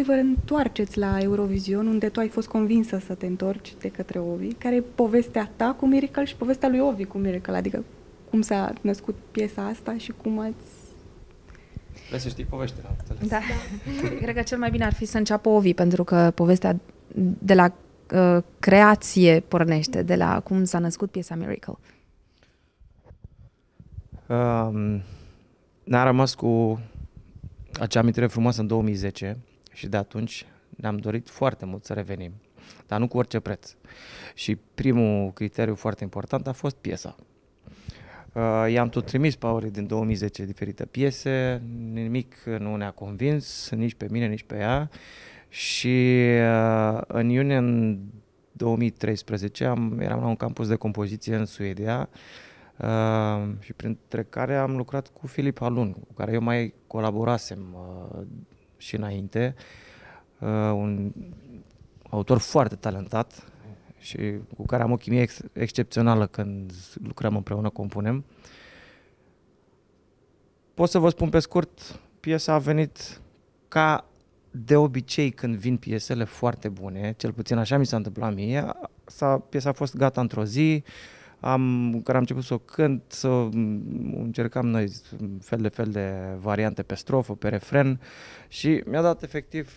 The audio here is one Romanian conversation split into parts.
apoi vă întoarceți la Eurovision, unde tu ai fost convinsă să te întorci de către Ovi, care e povestea ta cu Miracle și povestea lui Ovi cu Miracle, adică cum s-a născut piesa asta și cum ați Vreau să știi povestea, înțeles. Da. da. Cred că cel mai bine ar fi să înceapă Ovi, pentru că povestea de la uh, creație pornește, de la cum s-a născut piesa Miracle. Um, ne-a rămas cu acea amintire frumoasă în 2010, și de atunci ne-am dorit foarte mult să revenim, dar nu cu orice preț. Și primul criteriu foarte important a fost piesa. Uh, i-am tot trimis Paurii din 2010 diferite piese, nimic nu ne-a convins, nici pe mine, nici pe ea. Și uh, în iunie în 2013 am, eram la un campus de compoziție în Suedia uh, și printre care am lucrat cu Filip Alun, cu care eu mai colaborasem uh, și înainte, uh, un autor foarte talentat și cu care am o chimie ex- excepțională când lucrăm împreună, compunem. Pot să vă spun pe scurt, piesa a venit ca de obicei când vin piesele foarte bune, cel puțin așa mi s-a întâmplat mie, s-a, piesa a fost gata într-o zi, uh, am, care am început să o cânt, să încercam noi fel de fel de variante pe strofă, pe refren și mi-a dat efectiv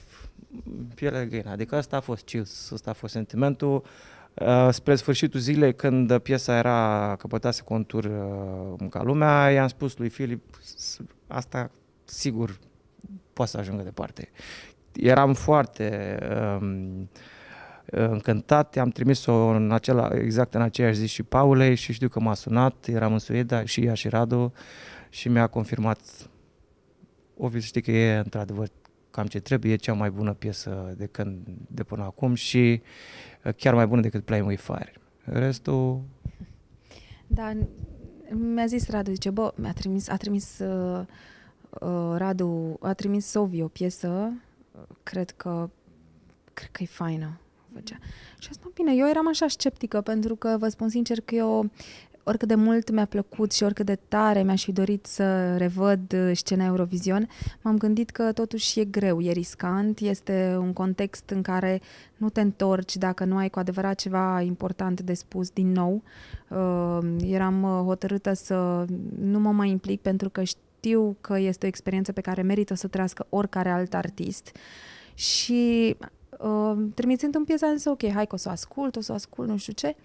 pielea de găină. Adică asta a fost chills, asta a fost sentimentul. Uh, spre sfârșitul zilei, când piesa era căpătase contur uh, ca lumea, i-am spus lui Filip, asta sigur poate să ajungă departe. Eram foarte... Um, Uh, încântat, am trimis-o în acela, exact în aceeași zi și Paulei și știu că m-a sunat, eram în Suedia și ea și Radu și mi-a confirmat Ovis știi că e într-adevăr cam ce trebuie, e cea mai bună piesă de când de până acum și uh, chiar mai bună decât Playing with Fire. Restul... Da, mi-a zis Radu, zice, bă, mi-a trimis, a trimis uh, uh, Radu, a trimis Sovi o piesă, cred că cred că e faină făcea. Și asta, bine, eu eram așa sceptică, pentru că vă spun sincer că eu oricât de mult mi-a plăcut și oricât de tare mi-aș fi dorit să revăd uh, scena Eurovision, m-am gândit că totuși e greu, e riscant, este un context în care nu te întorci dacă nu ai cu adevărat ceva important de spus din nou. Uh, eram uh, hotărâtă să nu mă mai implic pentru că știu că este o experiență pe care merită să trăiască oricare alt artist. Și uh, trimițând în piesa, am zis, ok, hai că o să o ascult, o să o ascult, nu știu ce.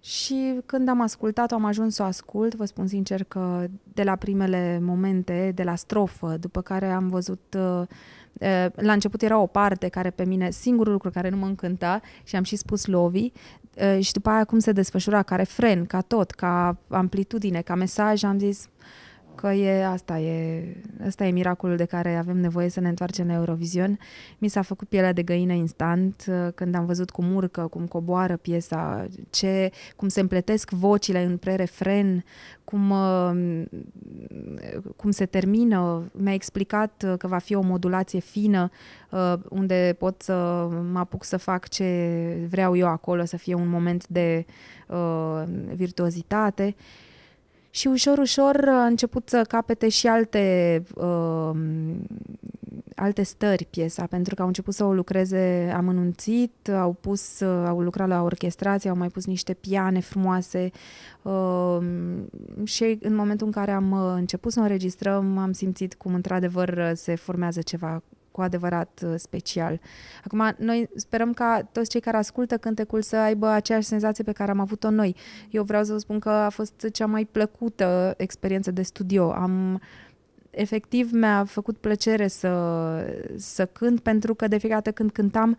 Și când am ascultat-o, am ajuns să o ascult, vă spun sincer că de la primele momente, de la strofă, după care am văzut, uh, uh, la început era o parte care pe mine, singurul lucru care nu mă încânta și am și spus Lovi, uh, și după aia cum se desfășura, care fren, ca tot, ca amplitudine, ca mesaj, am zis, că e asta, e, asta e miracolul de care avem nevoie să ne întoarcem la Eurovision. Mi s-a făcut pielea de găină instant uh, când am văzut cum urcă, cum coboară piesa, ce, cum se împletesc vocile în pre-refren cum, uh, uh, cum se termină. Mi-a explicat că va fi o modulație fină unde pot să mă apuc să fac ce vreau eu acolo, să fie un moment de virtuozitate. Uh, și ușor, ușor a început să capete și alte, uh, alte stări piesa, pentru că au început să o lucreze amănunțit, au pus, au lucrat la orchestrație, au mai pus niște piane frumoase uh, și în momentul în care am început să o înregistrăm, am simțit cum într-adevăr se formează ceva cu adevărat uh, special. Acum, noi sperăm ca toți cei care ascultă cântecul să aibă aceeași senzație pe care am avut-o noi. Eu vreau să vă spun că a fost cea mai plăcută experiență de studio. Am efectiv mi-a făcut plăcere să, să cânt, pentru că de fiecare dată când cântam,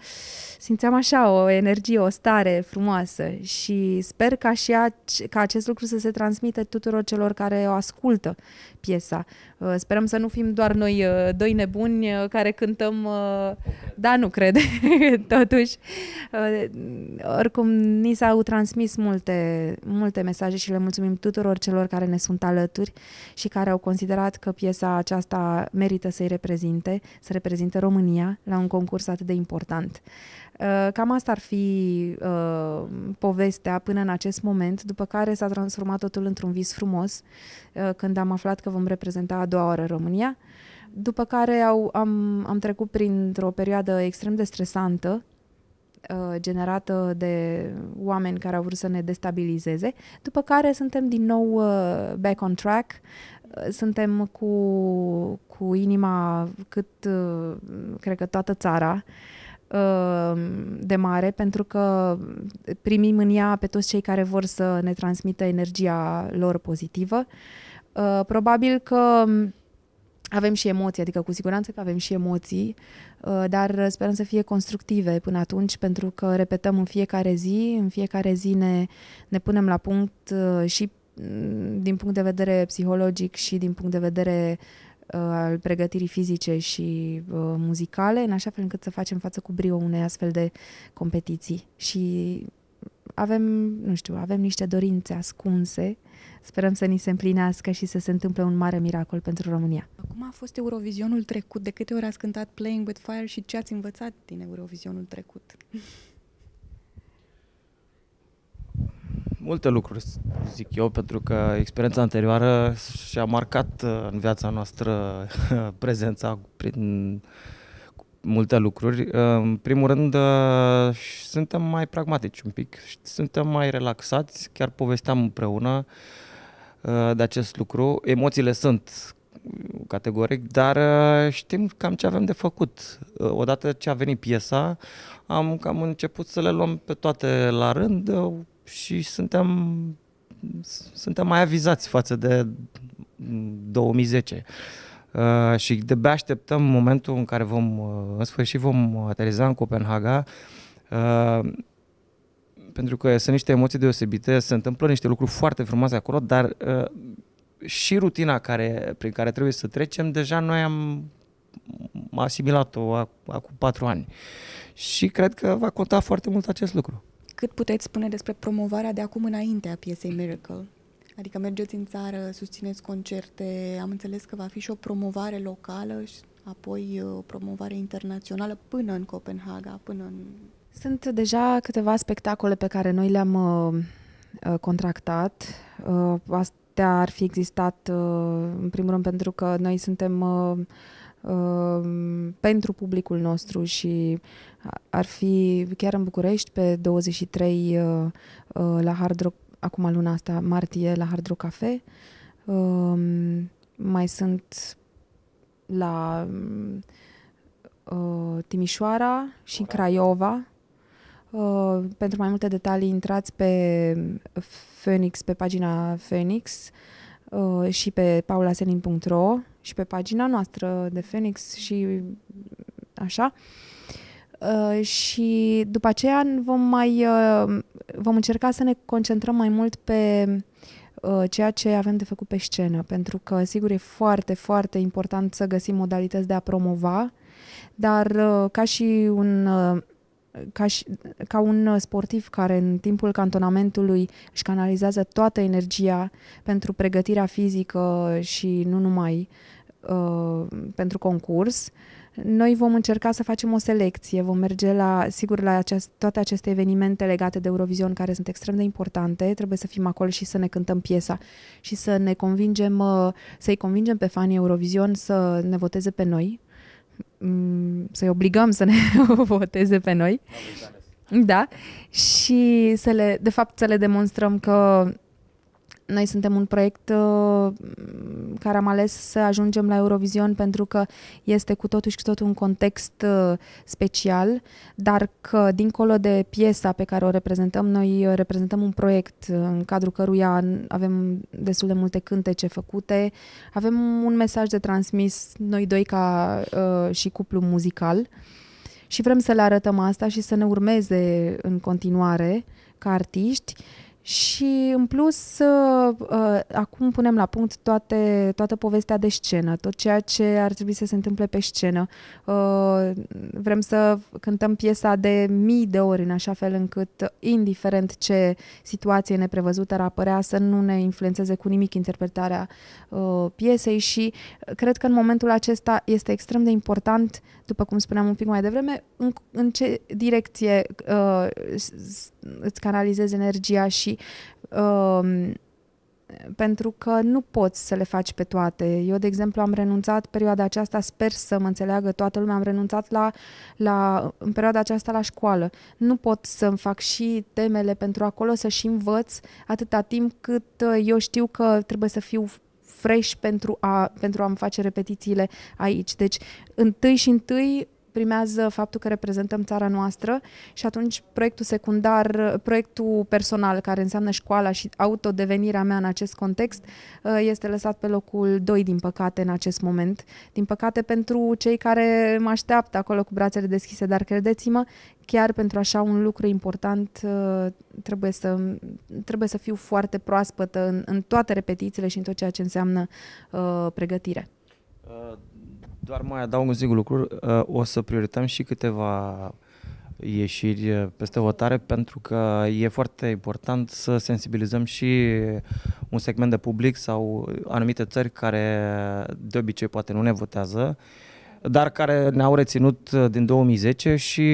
simțeam așa o energie, o stare frumoasă și sper ca și a, ca acest lucru să se transmită tuturor celor care o ascultă piesa. Uh, sperăm să nu fim doar noi uh, doi nebuni uh, care cântăm, da, nu cred, totuși. Oricum, ni s-au transmis multe, multe mesaje și le mulțumim tuturor celor care ne sunt alături și care au considerat că piesa piesa aceasta merită să-i reprezinte, să reprezinte România la un concurs atât de important. Uh, cam asta ar fi uh, povestea până în acest moment, după care s-a transformat totul într-un vis frumos, uh, când am aflat că vom reprezenta a doua oară România, după care au, am, am trecut printr-o perioadă extrem de stresantă, Uh, generată de oameni care au vrut să ne destabilizeze, după care suntem din nou uh, back on track, uh, suntem cu, cu inima cât, cred că toată țara, de mare pentru că primim în ea pe toți cei care vor să ne transmită energia lor pozitivă. Probabil că avem și emoții, adică cu siguranță că avem și emoții, uh, dar sperăm să fie constructive până atunci, pentru că repetăm în fiecare zi, în fiecare zi ne, ne punem la punct uh, și mm, din punct de vedere psihologic și din punct de vedere uh, al pregătirii fizice și muzicale, în așa fel încât să facem față cu brio unei astfel de competiții. Și avem, nu știu, avem niște dorințe ascunse uh, Sperăm să ni se împlinească și să se întâmple un mare miracol pentru România. Cum a fost Eurovizionul trecut? De câte ori ați cântat Playing with Fire și ce ați învățat din Eurovizionul trecut? Multe lucruri, zic eu, pentru că experiența anterioară și-a marcat uh, în viața noastră uh, prezența prin multe lucruri. Uh, în primul rând, suntem mai pragmatici un pic, suntem mai relaxați, chiar povesteam împreună. Uh, de acest lucru. Emoțiile sunt categoric, dar uh, știm cam ce avem de făcut. Uh, odată ce a venit piesa, am cam început să le luăm pe toate la rând și suntem, suntem mai avizați față de 2010. Uh, și de bea așteptăm momentul în care vom, în sfârșit, vom ateriza în Copenhaga. Uh, pentru că sunt niște emoții deosebite, se întâmplă niște lucruri foarte frumoase acolo, dar uh, și rutina care, prin care trebuie să trecem, deja noi am asimilat-o acum patru ani. Și cred că va conta foarte mult acest lucru. Cât puteți spune despre promovarea de acum înainte a piesei Miracle? Adică mergeți în țară, susțineți concerte, am înțeles că va fi și o promovare locală și apoi uh, o promovare internațională până în Copenhaga, până în sunt deja câteva spectacole pe care noi le-am uh, uh, contractat. Uh, astea ar fi existat, uh, în primul rând, pentru că noi suntem uh, uh pentru publicul nostru și ar fi chiar în București pe 23 uh, la Hard Rock, acum luna asta, martie, la Hard Rock Cafe. Um, mai sunt la Timișoara și Craiova Uh, pentru mai multe detalii intrați pe Phoenix, pe pagina Phoenix uh, și pe paulasenin.ro și pe pagina noastră de Phoenix și așa. Uh, și după aceea vom mai uh, vom încerca să ne concentrăm mai mult pe uh, ceea ce avem de făcut pe scenă, pentru că sigur e foarte, foarte important să găsim modalități de a promova, dar ca și un ca, și, ca un uh, sportiv care în timpul cantonamentului își canalizează toată energia pentru pregătirea fizică și nu numai uh, pentru concurs, noi vom încerca să facem o selecție, vom merge la, sigur, la aceast, toate aceste evenimente legate de Eurovision care sunt extrem de importante, trebuie să fim acolo și să ne cântăm piesa și să ne convingem, uh, să-i convingem pe fanii Eurovision să ne voteze pe noi să-i obligăm să ne voteze pe noi. Da. Și să le, de fapt să le demonstrăm că noi suntem un proiect uh, care am ales să ajungem la Eurovision pentru că este cu totul și cu totul un context uh, special, dar că dincolo de piesa pe care o reprezentăm, noi uh, reprezentăm un proiect uh, în cadrul căruia avem destul de multe cântece făcute, avem un mesaj de transmis noi doi ca uh, și cuplu muzical și vrem să le arătăm asta și să ne urmeze în continuare ca artiști și în plus, uh, acum punem la punct toate, toată povestea de scenă, tot ceea ce ar trebui să se întâmple pe scenă. Uh, vrem să cântăm piesa de mii de ori în așa fel încât, indiferent ce situație neprevăzută ar apărea, să nu ne influențeze cu nimic interpretarea uh, piesei și cred că în momentul acesta este extrem de important după cum spuneam un pic mai devreme, în, în ce direcție uh, îți canalizezi energia și uh, pentru că nu poți să le faci pe toate. Eu, de exemplu, am renunțat perioada aceasta, sper să mă înțeleagă toată lumea, am renunțat la, la, în perioada aceasta la școală. Nu pot să-mi fac și temele pentru acolo, să și învăț atâta timp cât uh, eu știu că trebuie să fiu fresh pentru, a, pentru a-mi face repetițiile aici. Deci, întâi și întâi primează faptul că reprezentăm țara noastră și atunci proiectul secundar, proiectul personal, care înseamnă școala și autodevenirea mea în acest context, uh, este lăsat pe locul 2, din păcate, în acest moment. Din păcate pentru cei care mă așteaptă acolo cu brațele deschise, dar credeți-mă, chiar pentru așa un lucru important uh, trebuie să, trebuie să fiu foarte proaspătă în, în toate repetițiile și în tot ceea ce înseamnă uh, pregătire. Uh doar mai adaug un singur lucru, uh, o să priorităm și câteva ieșiri uh, peste votare, pentru că e foarte important să sensibilizăm și un segment de public sau anumite țări care de obicei poate nu ne votează, dar care ne-au reținut uh, din 2010 și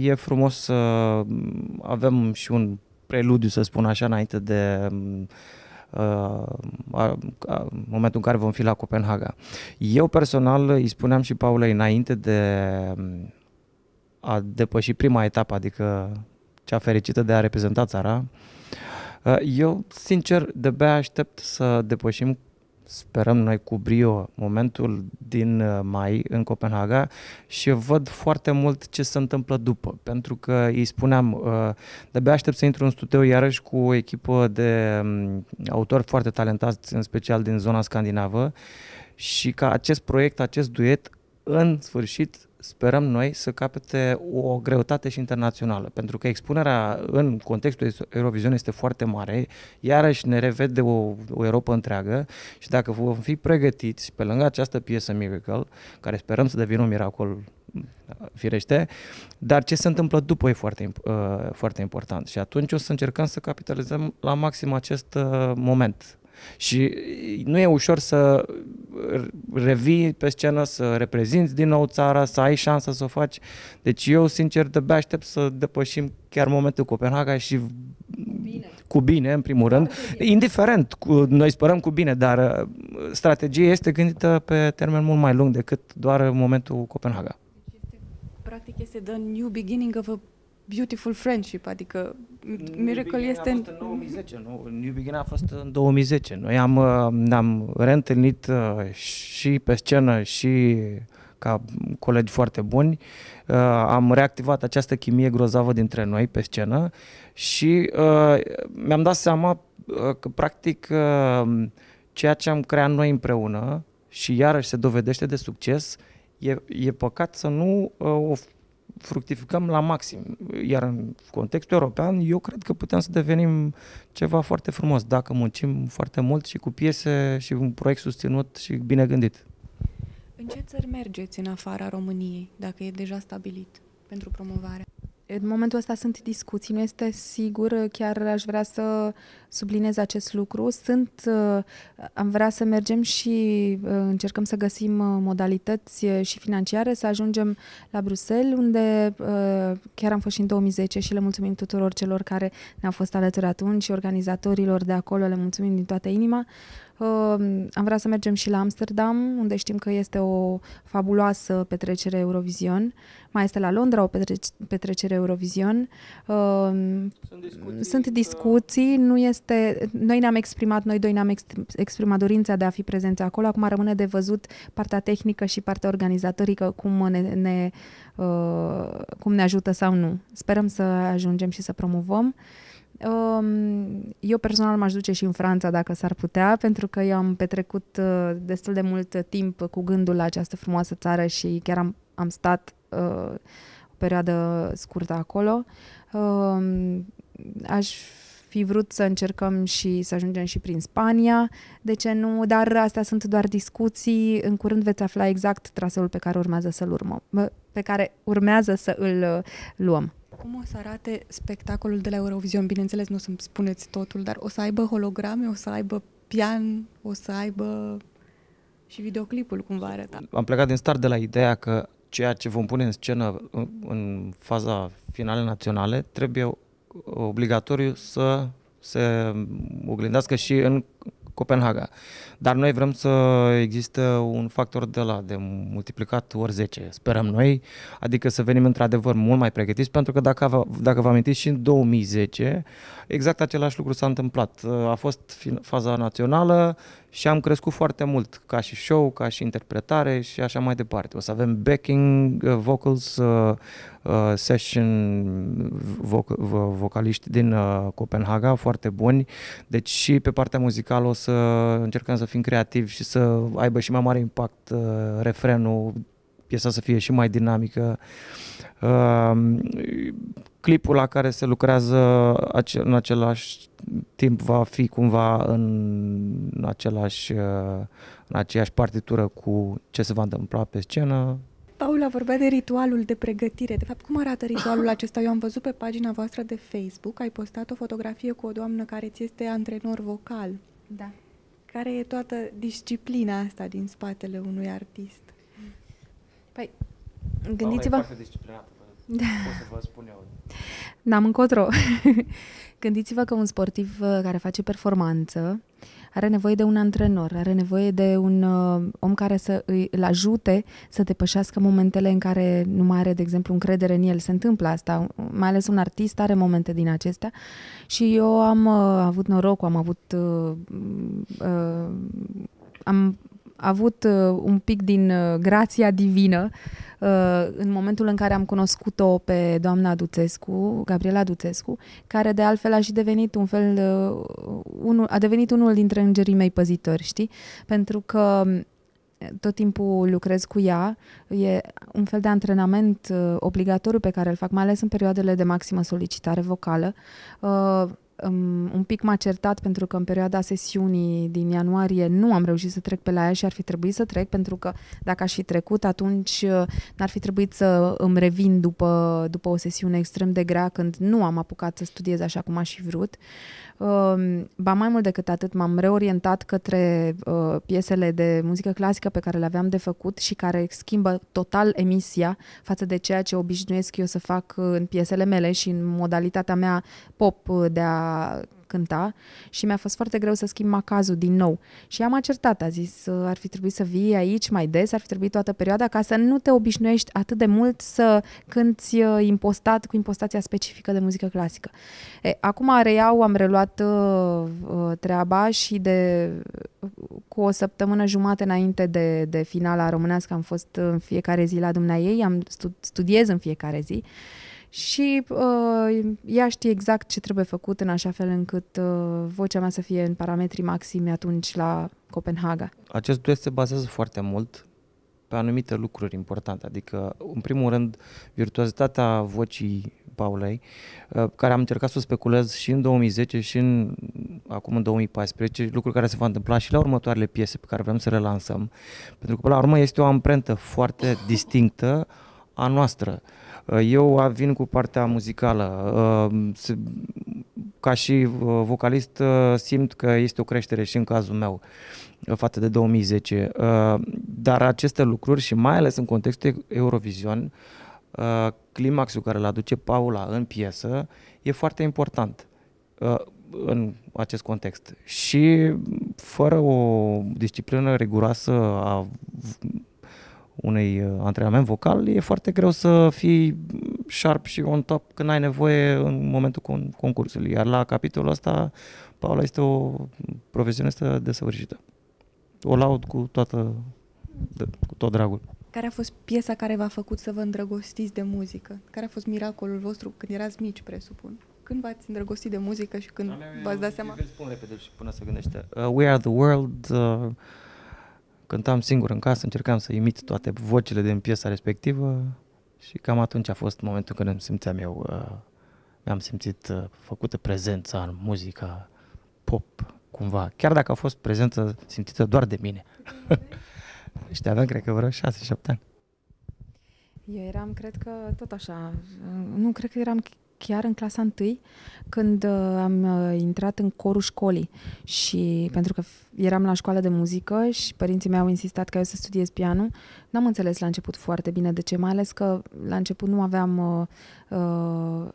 e frumos să avem și un preludiu, să spun așa, înainte de um, Uh, a, momentul în care vom fi la Copenhaga. Eu personal îi spuneam și Paulei înainte de mm, a depăși prima etapă, adică cea fericită de a reprezenta țara, uh, eu, sincer, de-abia aștept să depășim sperăm noi cu brio, momentul din uh, mai în Copenhaga și văd foarte mult ce se întâmplă după, pentru că îi spuneam, uh, de-abia aștept să intru în studio iarăși cu o echipă de um, autori foarte talentați, în special din zona scandinavă, și ca acest proiect, acest duet, în sfârșit sperăm noi să capete o greutate și internațională, pentru că expunerea în contextul Eurovision este foarte mare, iarăși ne revede o, o Europa întreagă și dacă vom fi pregătiți pe lângă această piesă Miracle, care sperăm să devină un miracol firește, dar ce se întâmplă după e foarte, uh, foarte important și atunci o să încercăm să capitalizăm la maxim acest uh, moment și nu e ușor să revii pe scenă, să reprezinți din nou țara, să ai șansa să o faci. Deci eu, sincer, de bea aștept să depășim chiar momentul Copenhaga și bine. cu bine, în primul rând. Bine. Indiferent, cu, noi sperăm cu bine, dar uh, strategia este gândită pe termen mult mai lung decât doar momentul Copenhaga. Deci practic este the new beginning of a beautiful friendship, adică Miracle este... în... în 2010, nu? New Beginning a fost în 2010. Noi am, uh, ne-am reîntâlnit uh, și pe scenă și ca colegi foarte buni. Uh, am reactivat această chimie grozavă dintre noi pe scenă și mi-am dat seama că practic ceea ce am creat noi împreună și iarăși se dovedește de succes, e, e păcat să nu o fructificăm la maxim. Iar în contextul european, eu cred că putem să devenim ceva foarte frumos dacă muncim foarte mult și cu piese și un proiect susținut și bine gândit. În ce țări mergeți în afara României, dacă e deja stabilit pentru promovare? În momentul ăsta sunt discuții, nu este sigur, chiar aș vrea să subliniez acest lucru. Sunt, uh, am vrea să mergem și uh, încercăm să găsim uh, modalități și financiare, să ajungem la Bruxelles, unde chiar am fost și în 2010 și le mulțumim tuturor celor care ne-au fost alături atunci, organizatorilor de acolo, le mulțumim din toată inima am vrea să mergem și la Amsterdam, unde știm că este o fabuloasă petrecere Eurovision. Mai este la Londra o petrecere Eurovision. Sunt discuții, Sunt uh, discuții că... nu este... Noi ne-am exprimat, noi doi ne-am ex- exprimat dorința de a fi prezenți acolo. Acum rămâne de văzut partea tehnică și partea organizatorică, cum ne, ne, uh, cum ne ajută sau nu. Sperăm să ajungem și să promovăm. Eu personal m-aș duce și în Franța dacă s-ar putea, pentru că eu am petrecut uh, destul de mult timp cu gândul la această frumoasă țară și chiar am, am stat uh, o perioadă scurtă acolo. Uh, aș fi vrut să încercăm și să ajungem și prin Spania, de ce nu, dar astea sunt doar discuții, în curând veți afla exact traseul pe care urmează să-l urmăm, pe care urmează să îl uh, luăm. Cum o să arate spectacolul de la Eurovision? Bineînțeles, nu o să-mi spuneți totul, dar o să aibă holograme, o să aibă pian, o să aibă și videoclipul cum va arăta. Am plecat din start de la ideea că ceea ce vom pune în scenă în, în faza finale naționale trebuie obligatoriu să se oglindească și în Copenhaga. Dar noi vrem să există un factor de la, de multiplicat ori 10, sperăm noi, adică să venim într-adevăr mult mai pregătiți, pentru că dacă, dacă vă amintiți și în 2010, exact același lucru s-a întâmplat. A fost faza națională și am crescut foarte mult ca și show, ca și interpretare și așa mai departe. O să avem backing uh, vocals, uh, uh, session voc- uh, vocaliști din uh, Copenhaga foarte buni, deci și pe partea muzicală o să încercăm să fim creativi și să aibă și mai mare impact uh, refrenul, piesa să fie și mai dinamică. Uh, clipul la care se lucrează ace- în același timp va fi cumva în, același, uh, în aceeași partitură cu ce se va întâmpla pe scenă. Paula vorbea de ritualul de pregătire. De fapt, cum arată ritualul acesta? Eu am văzut pe pagina voastră de Facebook, ai postat o fotografie cu o doamnă care ți este antrenor vocal. Da. Care e toată disciplina asta din spatele unui artist? Păi, gândiți-vă... Paula e disciplinată. Da. O să vă spun eu. N-am încotro. Gândiți-vă că un sportiv uh, care face performanță are nevoie de un antrenor, are nevoie de un uh, om care să îi, îl ajute să depășească momentele în care nu mai are, de exemplu, încredere în el. Se întâmplă asta, mai ales un artist are momente din acestea și eu am uh, avut noroc, am avut uh, uh, am avut uh, un pic din uh, grația divină Uh, în momentul în care am cunoscut-o pe doamna Duțescu, Gabriela Duțescu, care de altfel a și devenit un fel, uh, unul, a devenit unul dintre îngerii mei păzitori, știi? Pentru că uh, tot timpul lucrez cu ea. E un fel de antrenament obligatoriu pe care îl fac, mai ales în perioadele de maximă solicitare vocală. Um, un pic m-a certat pentru că în perioada sesiunii din ianuarie nu am reușit să trec pe la ea și ar fi trebuit să trec pentru că dacă aș fi trecut atunci uh, n-ar fi trebuit să îmi revin după, după o sesiune extrem de grea când nu am apucat să studiez așa cum aș fi vrut. Uh, Ba mai mult decât atât, m-am reorientat către uh, piesele de muzică clasică pe care le aveam de făcut și care schimbă total emisia față de ceea ce obișnuiesc eu să fac uh, în piesele mele și în modalitatea mea pop uh, de a cânta și mi-a fost foarte greu să schimb macazul din nou. Și am acertat, a zis, ă, ar fi trebuit să vii aici mai des, ar fi trebuit toată perioada ca să nu te obișnuiești atât de mult să cânti ă, impostat cu impostația specifică de muzică clasică. E, acum reiau, am reluat uh, treaba și de cu o săptămână jumate înainte de, de finala românească am fost în fiecare zi la dumnea ei, am stud, studiez în fiecare zi. Uh, și uh, ea știe exact ce trebuie făcut în așa fel încât uh, vocea mea să fie în parametrii maximi atunci la Copenhaga. Acest duet se bazează foarte mult pe anumite lucruri importante, adică în primul rând virtuozitatea vocii Paulei, uh, care am încercat să o speculez și în 2010 și în, acum în 2014, lucruri care se va întâmpla și la următoarele piese pe care vrem să le lansăm, pentru că până la urmă este o amprentă foarte distinctă a noastră. Uh, eu vin cu partea muzicală. Uh, ca și uh, vocalist simt că este o creștere și în cazul meu față de 2010. Dar aceste lucruri și mai ales în contextul Eurovision, climaxul care îl aduce Paula în piesă e foarte important în acest context. Și fără o disciplină riguroasă a unui uh, antrenament vocal, e foarte greu să fii sharp și on top când ai nevoie în momentul concursului. Iar la capitolul ăsta, Paula este o profesionistă desăvârșită. O laud cu, toată, cu tot dragul. Care a fost piesa care v-a făcut să vă îndrăgostiți de muzică? Care a fost miracolul vostru când erați mici, presupun? Când v-ați îndrăgostit de muzică și când v-ați dat seama? Spun repede și până să gândește. Uh, We Are The World, uh, Cântam singur în casă, încercam să imit toate vocile din piesa respectivă și cam atunci a fost momentul când îmi simțeam eu, uh, mi-am simțit uh, făcută prezența în muzica pop, cumva. Chiar dacă a fost prezență simțită doar de mine. Mhm. și aveam, cred că, vreo 6-7 ani. Eu eram, cred că, tot așa. Nu, cred că eram chiar în clasa 1, când uh, am uh, intrat în corul școlii și pentru că eram la școală de muzică și părinții mei au insistat că eu să studiez pianul, n-am înțeles la început foarte bine de ce, mai ales că la început nu aveam uh, uh,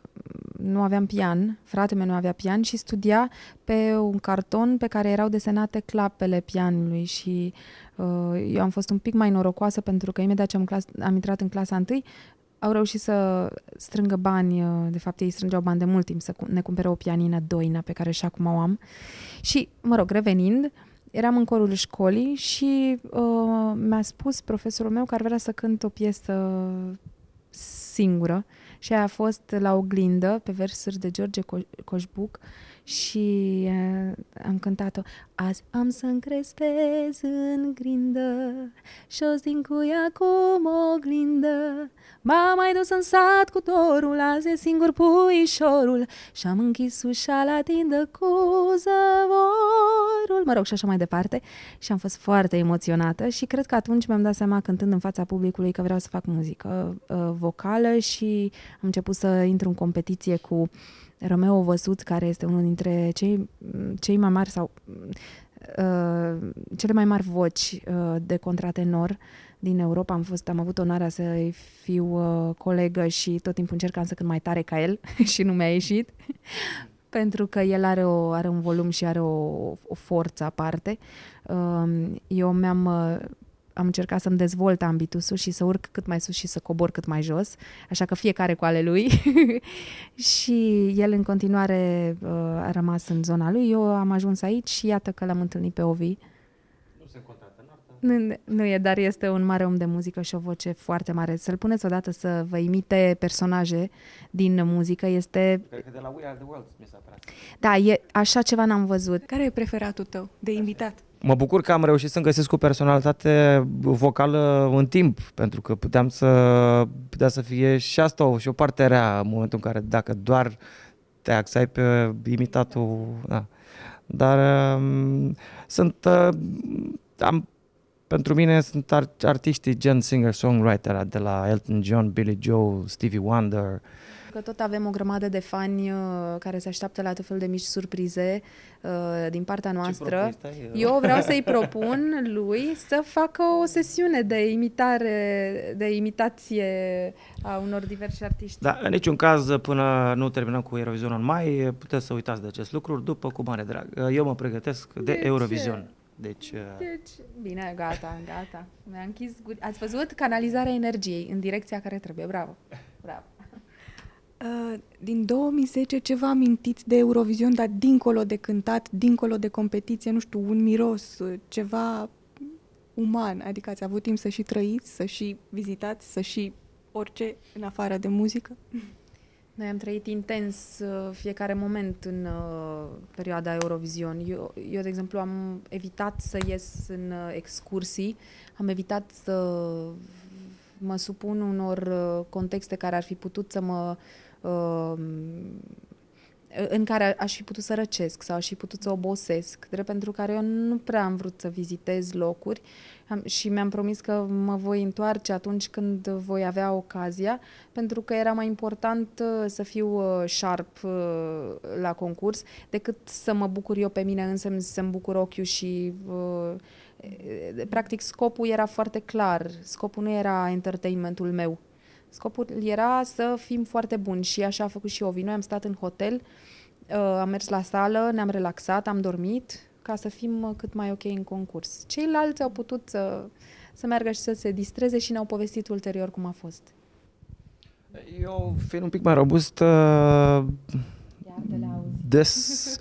nu aveam pian, fratele meu nu avea pian și studia pe un carton pe care erau desenate clapele pianului și uh, eu am fost un pic mai norocoasă pentru că imediat ce am, clas- am intrat în clasa 1, au reușit să strângă bani, uh, de fapt ei strângeau bani de mult timp să ne cumpere o pianină doina pe care și acum o am. Și, mă rog, revenind, eram în corul școlii și uh, mi-a spus profesorul meu că ar vrea să cânt o piesă singură și aia a fost la oglindă pe versuri de George Co- Coșbuc și uh, am cântat-o Azi am să încrestez în grindă și-o din cuia cum o glindă M-am mai dus în sat cu dorul, azi e singur puișorul Și-am închis ușa la tindă cu zăvorul Mă rog, și așa mai departe Și am fost foarte emoționată și cred că atunci mi-am dat seama cântând în fața publicului că vreau să fac muzică uh, vocală și am început să intru în competiție cu Romeo Văsuț, care este unul dintre cei, cei mai mari sau uh, cele mai mari voci uh, de contratenor din Europa. Am, fost, am avut onoarea să fiu uh, colegă și tot timpul încercam să cânt mai tare ca el și nu mi-a ieșit. pentru că el are, o, are un volum și are o, o forță aparte. Um, eu mi-am uh, am încercat să-mi dezvolt ambitusul și să urc cât mai sus și să cobor cât mai jos, așa că fiecare cu ale lui. și el în continuare uh, a rămas în zona lui, eu am ajuns aici și iată că l-am întâlnit pe Ovi. Nu se nu, nu e, dar este un mare om de muzică și o voce foarte mare. Să-l puneți odată să vă imite personaje din muzică este... Cred că de la We Are The World mi s-a părat. Da, e, așa ceva n-am văzut. Care e preferatul tău de invitat? mă bucur că am reușit să-mi găsesc o personalitate vocală în timp, pentru că puteam să, putea să fie și asta și o parte rea în momentul în care dacă doar te axai pe imitatul... Da. Dar um, sunt... Uh, am, pentru mine sunt ar, artiștii gen singer-songwriter de la Elton John, Billy Joe, Stevie Wonder, uh, Că tot avem o grămadă de fani uh, care se așteaptă la tot fel de mici surprize uh, din partea noastră. Eu vreau să-i propun lui să facă o sesiune de imitare, de imitație a unor diversi artiști. Da, în niciun caz, până nu terminăm cu Eurovision în mai, puteți să uitați de acest lucru, după cu mare drag. Eu mă pregătesc de, de Eurovision. Deci, uh, ce? Deci, deci, bine, gata, gata. Mi-a închis. Ați văzut canalizarea energiei în direcția care trebuie. Bravo. Bravo. Eh, din 2010 ceva amintiți de Eurovision, dar dincolo de cântat, dincolo de competiție, nu știu, un miros, eh, ceva uman, adică ați avut timp să și trăiți, să și vizitați, să și orice în afară de muzică? Noi am trăit intens eh, fiecare moment în perioada Eurovision. Eu, eu, de exemplu, am evitat să ies în excursii, am evitat să mă supun unor contexte care ar fi putut să mă Um, în care aș fi putut să răcesc sau aș fi putut să obosesc, drept pentru care eu nu prea am vrut să vizitez locuri și mi-am promis că mă voi întoarce atunci când voi avea ocazia, pentru că era mai important uh, să fiu uh, sharp uh, la concurs decât să mă bucur eu pe mine însă, să-mi bucur ochiul și practic scopul era foarte clar, scopul nu era entertainmentul meu, Scopul era să fim foarte buni și așa a făcut și Ovi. Noi am stat în hotel, uh, am mers la sală, ne-am relaxat, am dormit ca să fim uh, cât mai ok în concurs. Ceilalți au putut să, să meargă și să se distreze și ne-au povestit ulterior cum a fost. Eu, fiind un pic mai robust, uh, des,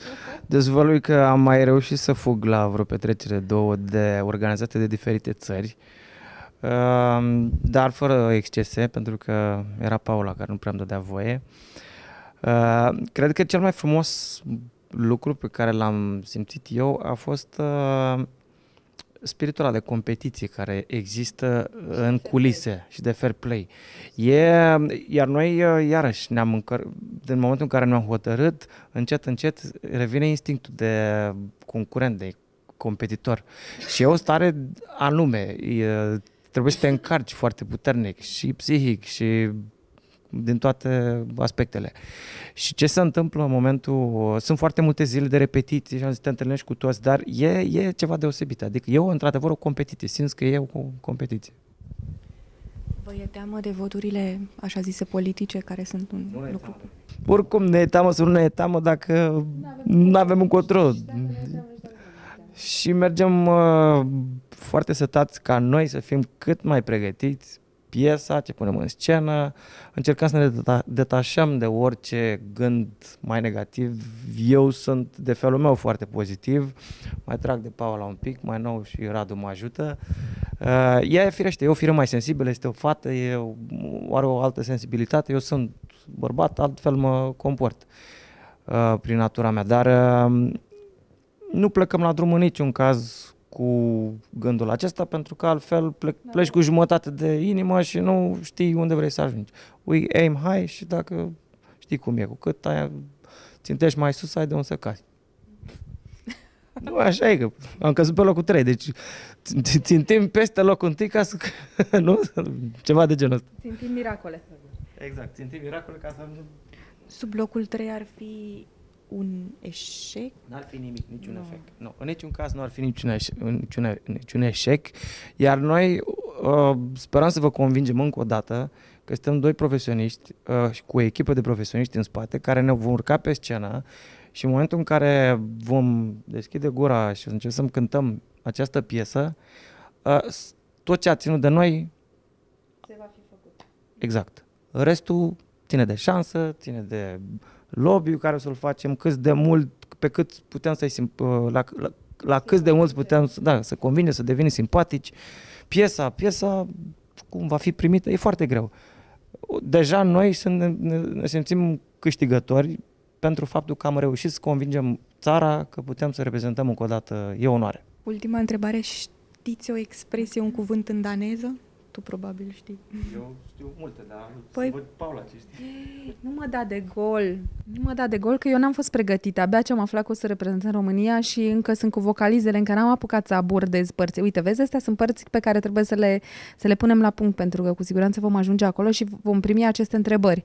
dezvălui că am mai reușit să fug la vreo petrecere două de organizate de diferite țări. Uh, Ehm, dar fără excese, pentru că era Paula care nu prea îmi dădea voie. Ehm, cred că cel mai frumos lucru pe care l-am simțit eu a fost ehm, spiritul de competiție care există în culise și de fair play. E, iar noi, ă, iarăși, ne-am încăr- din momentul în care ne-am hotărât, încet, încet revine instinctul de concurent, de competitor. Și e o stare anume. E, trebuie să te încarci foarte puternic și psihic și din toate aspectele. Și ce se întâmplă în momentul... Sunt foarte multe zile de repetiții și am zis, te întâlnești cu toți, dar e, e ceva deosebit. Adică eu, într-adevăr, o competiție. Simți că e o competiție. Vă e teamă de voturile, așa zise, politice, care sunt un nu lucru... Oricum ne e teamă să nu ne e teamă dacă nu avem un încotro și mergem uh, foarte setați ca noi să fim cât mai pregătiți piesa, ce punem în scenă, încercăm să ne detașăm de orice gând mai negativ. Eu sunt de felul meu foarte pozitiv, mai trag de Paula un pic, mai nou și Radu mă ajută. Uh, ea e firește, e o fire mai sensibilă, este o fată, e, o, are o altă sensibilitate, eu sunt bărbat, altfel mă comport uh, prin natura mea, dar uh, nu plecăm la drum în niciun caz cu gândul acesta, pentru că altfel plec, da. pleci cu jumătate de inimă și nu știi unde vrei să ajungi. We aim high și dacă știi cum e, cu cât ai, țintești mai sus, ai de un să cazi. Nu, așa e că am căzut pe locul 3, deci țintim peste locul 1 ca să... nu? Ceva de genul ăsta. Țintim miracole. Exact, țintim miracole ca să... Sub locul 3 ar fi un eșec? N-ar fi nimic, niciun no. efect. Nu. În niciun caz nu ar fi niciun eșec, niciun, niciun eșec. Iar noi uh, sperăm să vă convingem încă o dată că suntem doi profesioniști uh, cu o echipă de profesioniști în spate care ne vom urca pe scenă și în momentul în care vom deschide gura și începem să cântăm această piesă, uh, tot ce a ținut de noi se va fi făcut. Exact. Restul ține de șansă, ține de lobby care să-l facem, cât de mult, pe cât putem să-i simp- la, la, la cât de mulți putem să, da, să convine, să devină simpatici. Piesa, piesa cum va fi primită, e foarte greu. Deja noi sunt, ne, ne simțim câștigători pentru faptul că am reușit să convingem țara că putem să reprezentăm încă o dată. E onoare. Ultima întrebare, știți o expresie, un cuvânt în daneză? Tu probabil știi. Eu știu multe, dar păi, văd Paula ce știi. Nu mă da de gol. Nu mă da de gol că eu n-am fost pregătită. Abia ce am aflat că o să reprezentăm România și încă sunt cu vocalizele, încă n-am apucat să abordez părți. Uite, vezi, astea sunt părți pe care trebuie să le, să le punem la punct pentru că cu siguranță vom ajunge acolo și vom primi aceste întrebări.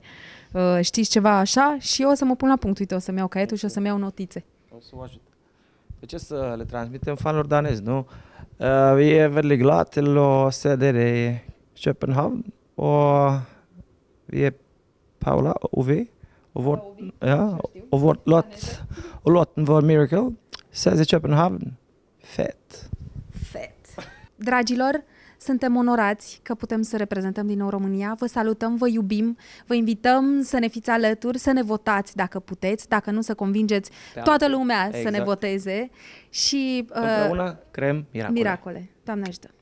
Uh, știți ceva așa? Și eu o să mă pun la punct. Uite, o să-mi iau caietul și o să-mi iau notițe. O să o ajut. De ce să le transmitem fanilor danezi, nu? Uh, vi er veldig glad til å se dere i København. Og vi er Paula og Ovi. Og, vår, ja, og, vårt låt, og låten vår 'Miracle' ses i København. Fett. Fett. Dragilor, Suntem onorați că putem să reprezentăm din nou România. Vă salutăm, vă iubim, vă invităm să ne fiți alături, să ne votați dacă puteți, dacă nu să convingeți da. toată lumea exact. să ne exact. voteze. Și, uh, Împreună creăm miracole. miracole. Doamne ajută!